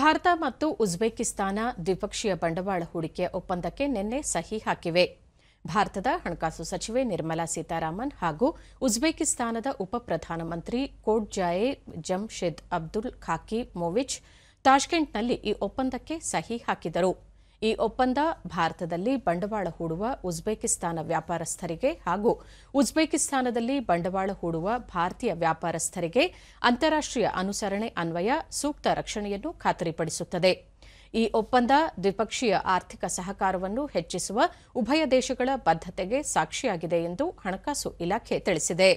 ಭಾರತ ಮತ್ತು ಉಜ್ಬೇಕಿಸ್ತಾನ ದ್ವಿಪಕ್ಷೀಯ ಬಂಡವಾಳ ಹೂಡಿಕೆ ಒಪ್ಪಂದಕ್ಕೆ ನಿನ್ನೆ ಸಹಿ ಹಾಕಿವೆ ಭಾರತದ ಹಣಕಾಸು ಸಚಿವೆ ನಿರ್ಮಲಾ ಸೀತಾರಾಮನ್ ಹಾಗೂ ಉಜ್ಬೇಕಿಸ್ತಾನದ ಉಪ ಪ್ರಧಾನಮಂತ್ರಿ ಕೋಟ್ಜಾಯೆ ಜಮ್ಶೆದ್ ಅಬ್ದುಲ್ ಖಾಕಿ ಮೋವಿಚ್ ತಾಷ್ಕೆಂಟ್ನಲ್ಲಿ ಈ ಒಪ್ಪಂದಕ್ಕೆ ಸಹಿ ಹಾಕಿದರು ಈ ಒಪ್ಪಂದ ಭಾರತದಲ್ಲಿ ಬಂಡವಾಳ ಹೂಡುವ ಉಜ್ಬೇಕಿಸ್ತಾನ ವ್ಯಾಪಾರಸ್ಥರಿಗೆ ಹಾಗೂ ಉಜ್ಬೇಕಿಸ್ತಾನದಲ್ಲಿ ಬಂಡವಾಳ ಹೂಡುವ ಭಾರತೀಯ ವ್ಯಾಪಾರಸ್ಥರಿಗೆ ಅಂತಾರಾಷ್ಟೀಯ ಅನುಸರಣೆ ಅನ್ವಯ ಸೂಕ್ತ ರಕ್ಷಣೆಯನ್ನು ಖಾತರಿಪಡಿಸುತ್ತದೆ ಈ ಒಪ್ಪಂದ ದ್ವಿಪಕ್ಷೀಯ ಆರ್ಥಿಕ ಸಹಕಾರವನ್ನು ಹೆಚ್ಚಿಸುವ ಉಭಯ ದೇಶಗಳ ಬದ್ಧತೆಗೆ ಸಾಕ್ಷಿಯಾಗಿದೆ ಎಂದು ಹಣಕಾಸು ಇಲಾಖೆ ತಿಳಿಸಿದೆ